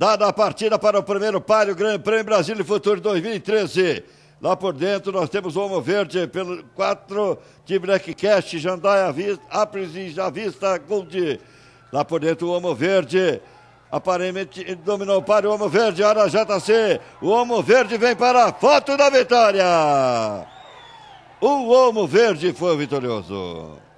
Dada a partida para o primeiro páreo Grande Prêmio Brasil e Futuro 2013. Lá por dentro nós temos o Homo Verde pelo 4, Tibrec Cash, Jandaia Apres e Javista Gold. Lá por dentro o Homo Verde. Aparentemente dominou o páreo o Homo Verde, a JC. O Homo Verde vem para a foto da vitória. O Homo Verde foi o vitorioso.